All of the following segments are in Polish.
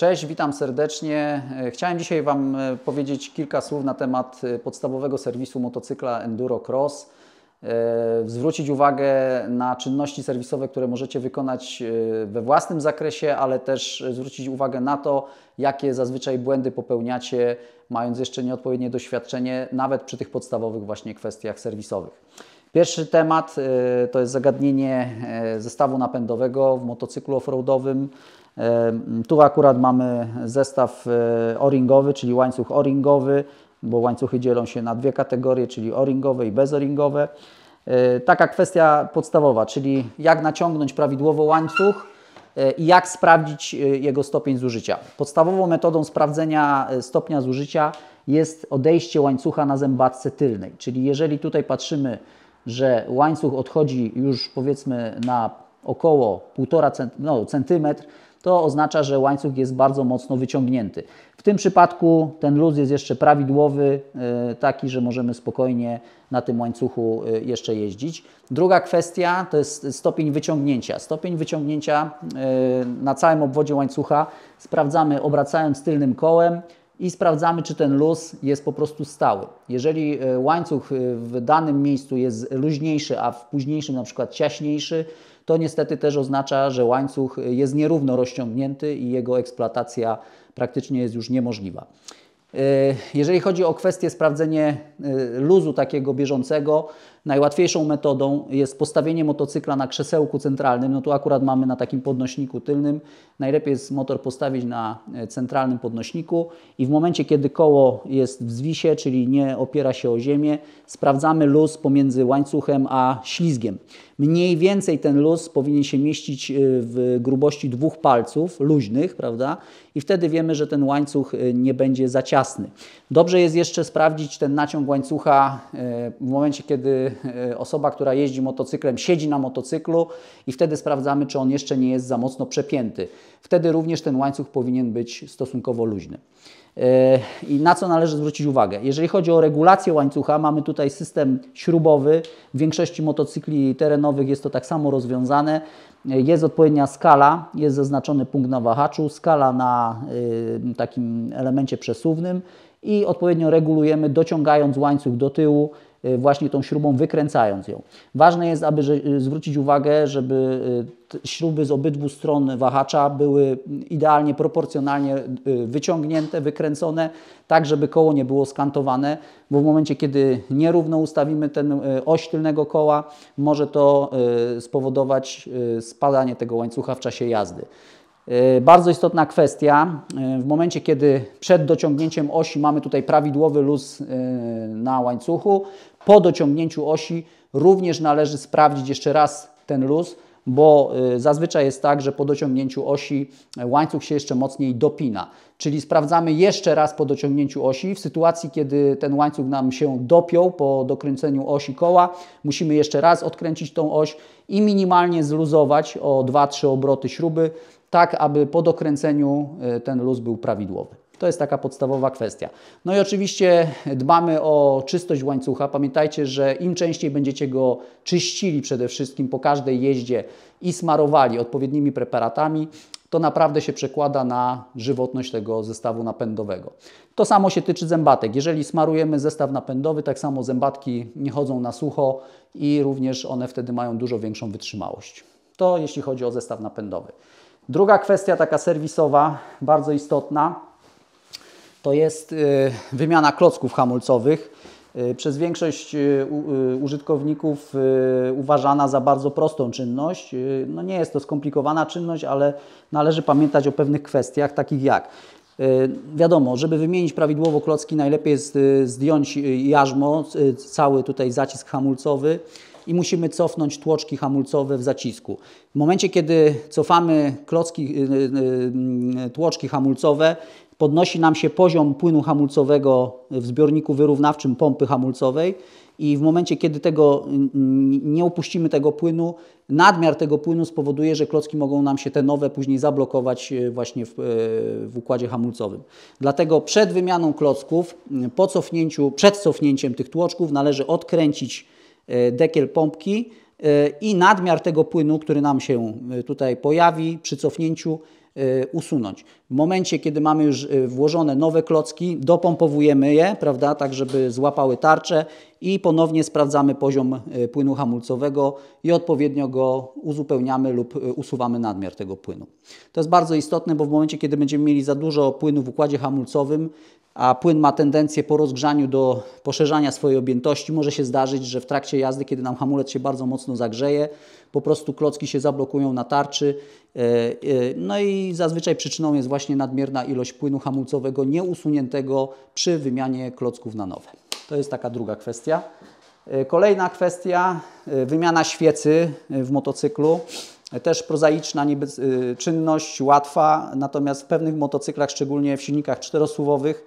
Cześć, witam serdecznie. E, chciałem dzisiaj Wam e, powiedzieć kilka słów na temat e, podstawowego serwisu motocykla Enduro Cross. Zwrócić uwagę na czynności serwisowe, które możecie wykonać we własnym zakresie, ale też zwrócić uwagę na to, jakie zazwyczaj błędy popełniacie, mając jeszcze nieodpowiednie doświadczenie, nawet przy tych podstawowych właśnie kwestiach serwisowych. Pierwszy temat to jest zagadnienie zestawu napędowego w motocyklu offroadowym. Tu akurat mamy zestaw e, o-ringowy, czyli łańcuch o-ringowy, bo łańcuchy dzielą się na dwie kategorie, czyli o-ringowe i bezoringowe. E, taka kwestia podstawowa, czyli jak naciągnąć prawidłowo łańcuch e, i jak sprawdzić jego stopień zużycia. Podstawową metodą sprawdzenia stopnia zużycia jest odejście łańcucha na zębatce tylnej, czyli jeżeli tutaj patrzymy, że łańcuch odchodzi już powiedzmy na około 1,5 cm, no, centymetr, to oznacza, że łańcuch jest bardzo mocno wyciągnięty. W tym przypadku ten luz jest jeszcze prawidłowy, e, taki, że możemy spokojnie na tym łańcuchu e, jeszcze jeździć. Druga kwestia to jest stopień wyciągnięcia. Stopień wyciągnięcia e, na całym obwodzie łańcucha sprawdzamy obracając tylnym kołem i sprawdzamy, czy ten luz jest po prostu stały. Jeżeli łańcuch w danym miejscu jest luźniejszy, a w późniejszym na przykład ciaśniejszy, to niestety też oznacza, że łańcuch jest nierówno rozciągnięty i jego eksploatacja praktycznie jest już niemożliwa. E, jeżeli chodzi o kwestię sprawdzenia e, luzu takiego bieżącego, Najłatwiejszą metodą jest postawienie motocykla na krzesełku centralnym. No tu akurat mamy na takim podnośniku tylnym. Najlepiej jest motor postawić na e, centralnym podnośniku i w momencie, kiedy koło jest w zwisie, czyli nie opiera się o ziemię, sprawdzamy luz pomiędzy łańcuchem a ślizgiem. Mniej więcej ten luz powinien się mieścić e, w grubości dwóch palców luźnych, prawda? I wtedy wiemy, że ten łańcuch e, nie będzie za ciasny. Dobrze jest jeszcze sprawdzić ten naciąg łańcucha w momencie, kiedy E, osoba, która jeździ motocyklem, siedzi na motocyklu i wtedy sprawdzamy, czy on jeszcze nie jest za mocno przepięty. Wtedy również ten łańcuch powinien być stosunkowo luźny. E, I na co należy zwrócić uwagę? Jeżeli chodzi o regulację łańcucha, mamy tutaj system śrubowy. W większości motocykli terenowych jest to tak samo rozwiązane. E, jest odpowiednia skala, jest zaznaczony punkt na wahaczu, skala na takim elemencie przesuwnym i odpowiednio regulujemy, dociągając łańcuch do tyłu, Y, właśnie tą śrubą, wykręcając ją. Ważne jest, aby y, zwrócić uwagę, żeby y, śruby z obydwu stron wahacza były mm, idealnie proporcjonalnie wyciągnięte, wykręcone, tak żeby koło nie było skantowane, bo w momencie, kiedy nierówno ustawimy ten oś tylnego koła, może to spowodować spadanie tego łańcucha w czasie jazdy. Bardzo istotna kwestia. W momencie, kiedy przed dociągnięciem osi mamy tutaj prawidłowy luz na łańcuchu, po dociągnięciu osi również należy sprawdzić jeszcze raz ten luz, bo y, zazwyczaj jest tak, że po dociągnięciu osi y, łańcuch się jeszcze mocniej dopina. Czyli sprawdzamy jeszcze raz po dociągnięciu osi. W sytuacji, kiedy ten łańcuch nam się dopiął po dokręceniu osi koła, musimy jeszcze raz odkręcić tą oś i minimalnie zluzować o 2-3 obroty śruby, tak aby po dokręceniu y, ten luz był prawidłowy. To jest taka podstawowa kwestia. No i oczywiście dbamy o czystość łańcucha. Pamiętajcie, że im częściej będziecie go czyścili przede wszystkim po każdej jeździe i smarowali odpowiednimi preparatami, to naprawdę się przekłada na żywotność tego zestawu napędowego. To samo się tyczy zębatek. Jeżeli smarujemy zestaw napędowy, tak samo zębatki nie chodzą na sucho i również one wtedy mają dużo większą wytrzymałość. To jeśli chodzi o zestaw napędowy. Druga kwestia, taka serwisowa, bardzo istotna, to jest y, wymiana klocków hamulcowych. Y, przez większość y, użytkowników uważana za bardzo prostą czynność. No nie jest to skomplikowana czynność, ale należy pamiętać o pewnych kwestiach, takich jak Wiadomo, żeby wymienić prawidłowo klocki, najlepiej jest zdjąć jarzmo, cały tutaj zacisk hamulcowy i musimy cofnąć tłoczki hamulcowe w zacisku. W momencie, kiedy cofamy klocki, tłoczki hamulcowe, podnosi nam się poziom płynu hamulcowego w zbiorniku wyrównawczym pompy hamulcowej i w momencie, kiedy tego, nie upuścimy tego płynu, nadmiar tego płynu spowoduje, że klocki mogą nam się te nowe później zablokować e, właśnie w, e, w układzie hamulcowym. Dlatego przed wymianą klocków, po cofnięciu, przed cofnięciem tych tłoczków należy odkręcić e, dekiel pompki i nadmiar tego płynu, który nam się tutaj pojawi przy cofnięciu, Y, usunąć. W momencie, kiedy mamy już y, włożone nowe klocki, dopompowujemy je, prawda, tak żeby złapały tarczę i ponownie sprawdzamy poziom y, płynu hamulcowego i odpowiednio go uzupełniamy lub y, usuwamy nadmiar tego płynu. To jest bardzo istotne, bo w momencie, kiedy będziemy mieli za dużo płynu w układzie hamulcowym, a płyn ma tendencję po rozgrzaniu do poszerzania swojej objętości, może się zdarzyć, że w trakcie jazdy, kiedy nam hamulec się bardzo mocno zagrzeje, po prostu klocki się zablokują na tarczy. E, e, no i zazwyczaj przyczyną jest właśnie nadmierna ilość płynu hamulcowego nieusuniętego przy wymianie klocków na nowe. To jest taka druga kwestia. E, kolejna kwestia, e, wymiana świecy e, w motocyklu. Też prozaiczna niby czynność, łatwa, natomiast w pewnych motocyklach, szczególnie w silnikach czterosłowowych,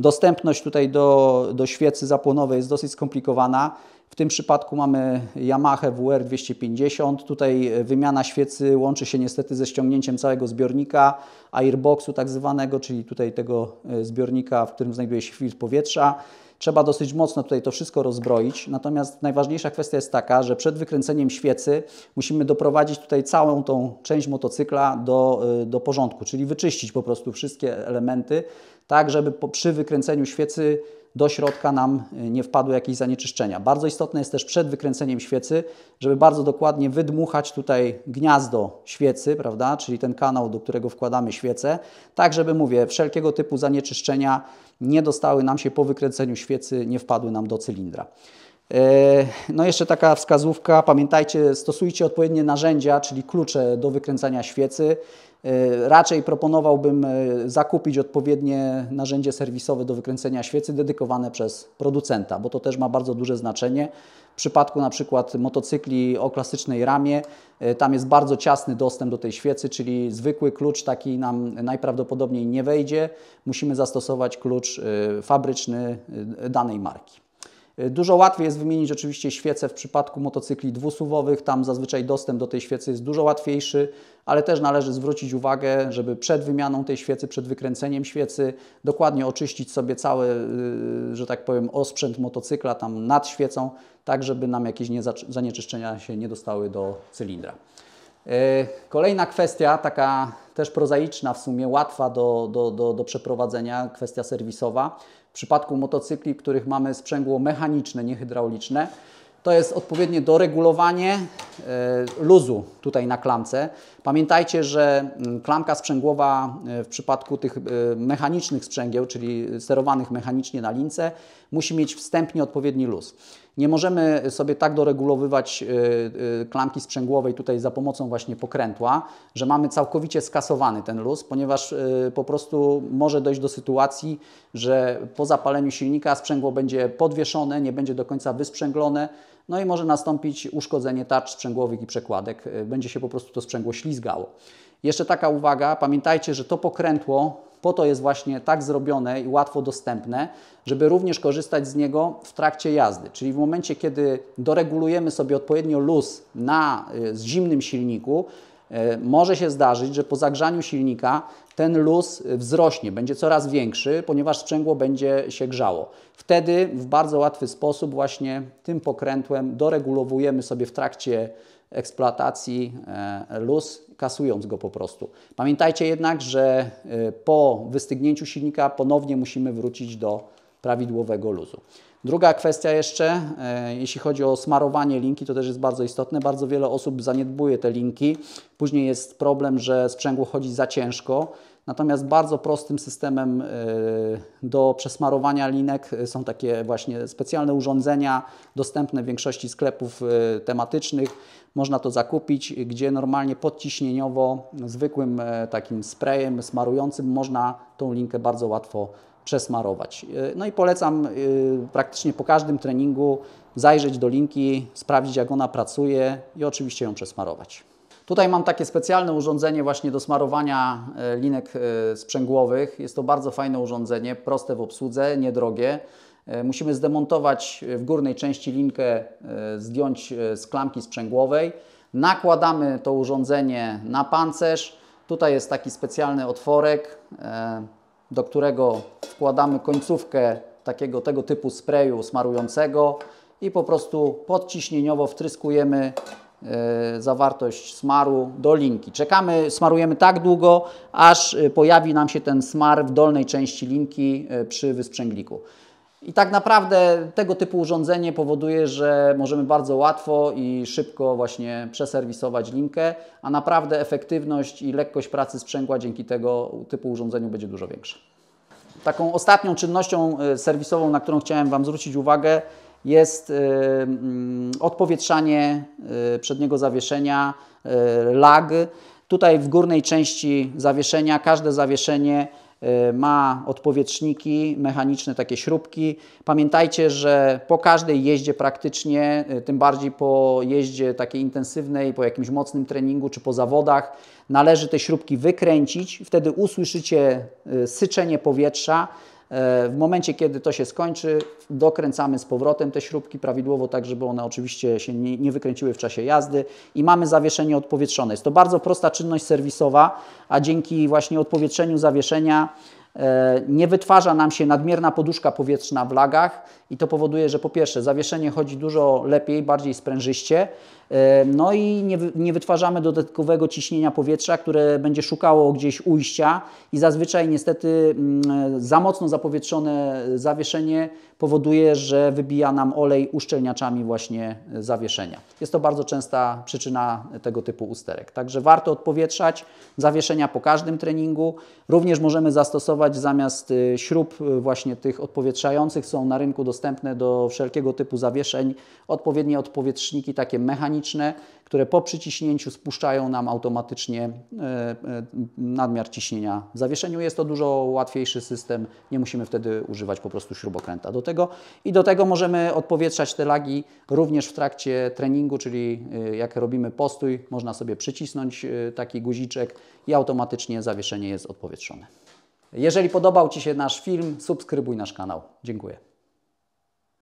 dostępność tutaj do, do świecy zapłonowej jest dosyć skomplikowana. W tym przypadku mamy Yamaha WR 250. Tutaj wymiana świecy łączy się niestety ze ściągnięciem całego zbiornika airboxu tak zwanego, czyli tutaj tego zbiornika, w którym znajduje się filtr powietrza. Trzeba dosyć mocno tutaj to wszystko rozbroić. Natomiast najważniejsza kwestia jest taka, że przed wykręceniem świecy musimy doprowadzić tutaj całą tą część motocykla do, y, do porządku, czyli wyczyścić po prostu wszystkie elementy, tak żeby po, przy wykręceniu świecy do środka nam y, nie wpadły jakieś zanieczyszczenia. Bardzo istotne jest też przed wykręceniem świecy, żeby bardzo dokładnie wydmuchać tutaj gniazdo świecy, prawda, czyli ten kanał, do którego wkładamy świecę, tak żeby, mówię, wszelkiego typu zanieczyszczenia nie dostały nam się po wykręceniu świecy, nie wpadły nam do cylindra. E, no jeszcze taka wskazówka, pamiętajcie, stosujcie odpowiednie narzędzia, czyli klucze do wykręcania świecy. E, raczej proponowałbym e, zakupić odpowiednie narzędzie serwisowe do wykręcenia świecy dedykowane przez producenta, bo to też ma bardzo duże znaczenie. W przypadku na przykład motocykli o klasycznej ramie, e, tam jest bardzo ciasny dostęp do tej świecy, czyli zwykły klucz taki nam najprawdopodobniej nie wejdzie. Musimy zastosować klucz fabryczny danej marki. E, dużo łatwiej jest wymienić oczywiście świece w przypadku motocykli dwusuwowych, tam zazwyczaj dostęp do tej świecy jest dużo łatwiejszy, ale też należy zwrócić uwagę, żeby przed wymianą tej świecy, przed wykręceniem świecy dokładnie oczyścić sobie cały, y, że tak powiem, osprzęt motocykla tam nad świecą, tak żeby nam jakieś zanieczyszczenia się nie dostały do cylindra. E, kolejna kwestia, taka też prozaiczna w sumie, łatwa do, do, do, do przeprowadzenia, kwestia serwisowa. W przypadku motocykli, których mamy sprzęgło mechaniczne, nie hydrauliczne, to jest odpowiednie doregulowanie e, luzu tutaj na klamce. Pamiętajcie, że mm, klamka sprzęgłowa e, w przypadku tych e, mechanicznych sprzęgieł, czyli sterowanych mechanicznie na lince, musi mieć wstępnie odpowiedni luz. Nie możemy sobie tak doregulowywać y, y, klamki sprzęgłowej tutaj za pomocą właśnie pokrętła, że mamy całkowicie skasowany ten luz, ponieważ y, po prostu może dojść do sytuacji, że po zapaleniu silnika sprzęgło będzie podwieszone, nie będzie do końca wysprzęglone, no i może nastąpić uszkodzenie tarcz sprzęgłowych i przekładek. Będzie się po prostu to sprzęgło ślizgało. Jeszcze taka uwaga, pamiętajcie, że to pokrętło po to jest właśnie tak zrobione i łatwo dostępne, żeby również korzystać z niego w trakcie jazdy. Czyli w momencie, kiedy doregulujemy sobie odpowiednio luz na y, zimnym silniku, y, może się zdarzyć, że po zagrzaniu silnika ten luz y, wzrośnie, będzie coraz większy, ponieważ sprzęgło będzie się grzało. Wtedy w bardzo łatwy sposób właśnie tym pokrętłem doregulowujemy sobie w trakcie eksploatacji e, luz, kasując go po prostu. Pamiętajcie jednak, że e, po wystygnięciu silnika ponownie musimy wrócić do prawidłowego luzu. Druga kwestia jeszcze, e, jeśli chodzi o smarowanie linki, to też jest bardzo istotne. Bardzo wiele osób zaniedbuje te linki. Później jest problem, że sprzęgło chodzi za ciężko. Natomiast bardzo prostym systemem e, do przesmarowania linek e, są takie właśnie specjalne urządzenia dostępne w większości sklepów e, tematycznych. Można to zakupić, gdzie normalnie podciśnieniowo zwykłym takim sprayem smarującym można tą linkę bardzo łatwo przesmarować. No i polecam praktycznie po każdym treningu zajrzeć do linki, sprawdzić jak ona pracuje i oczywiście ją przesmarować. Tutaj mam takie specjalne urządzenie właśnie do smarowania e, linek e, sprzęgłowych. Jest to bardzo fajne urządzenie, proste w obsłudze, niedrogie. E, musimy zdemontować w górnej części linkę, zdjąć z klamki sprzęgłowej. Nakładamy to urządzenie na pancerz. Tutaj jest taki specjalny otworek, do którego wkładamy końcówkę takiego tego typu sprayu smarującego i po prostu podciśnieniowo wtryskujemy E, zawartość smaru do linki. Czekamy, smarujemy tak długo, aż e, pojawi nam się ten smar w dolnej części linki e, przy wysprzęgliku. I tak naprawdę tego typu urządzenie powoduje, że możemy bardzo łatwo i szybko właśnie przeserwisować linkę, a naprawdę efektywność i lekkość pracy sprzęgła dzięki tego typu urządzeniu będzie dużo większa. Taką ostatnią czynnością serwisową, na którą chciałem Wam zwrócić uwagę, jest y, mm, odpowietrzanie y, przedniego zawieszenia, y, lag. Tutaj w górnej części zawieszenia każde zawieszenie ma odpowietrzniki mechaniczne, takie śrubki. Pamiętajcie, że po każdej jeździe praktycznie, tym bardziej po jeździe takiej intensywnej, po jakimś mocnym treningu czy po zawodach, należy te śrubki wykręcić. Wtedy usłyszycie syczenie powietrza. E, w momencie, kiedy to się skończy, dokręcamy z powrotem te śrubki prawidłowo, tak żeby one oczywiście się nie, nie wykręciły w czasie jazdy i mamy zawieszenie odpowietrzone. Jest to bardzo prosta czynność serwisowa, a dzięki właśnie odpowietrzeniu zawieszenia e, nie wytwarza nam się nadmierna poduszka powietrzna w lagach, i to powoduje, że po pierwsze zawieszenie chodzi dużo lepiej, bardziej sprężyście, e, no i nie, nie wytwarzamy dodatkowego ciśnienia powietrza, które będzie szukało gdzieś ujścia i zazwyczaj niestety mm, za mocno zapowietrzone zawieszenie powoduje, że wybija nam olej uszczelniaczami właśnie zawieszenia. Jest to bardzo częsta przyczyna tego typu usterek. Także warto odpowietrzać zawieszenia po każdym treningu. Również możemy zastosować zamiast y, śrub y, właśnie tych odpowietrzających są na rynku dostępne dostępne do wszelkiego typu zawieszeń, odpowiednie odpowietrzniki takie mechaniczne, które po przyciśnięciu spuszczają nam automatycznie e, e, nadmiar ciśnienia. W zawieszeniu jest to dużo łatwiejszy system, nie musimy wtedy używać po prostu śrubokręta do tego. I do tego możemy odpowietrzać te lagi również w trakcie treningu, czyli e, jak robimy postój, można sobie przycisnąć taki guziczek i automatycznie zawieszenie jest odpowietrzone. Jeżeli podobał Ci się nasz film, subskrybuj nasz kanał. Dziękuję.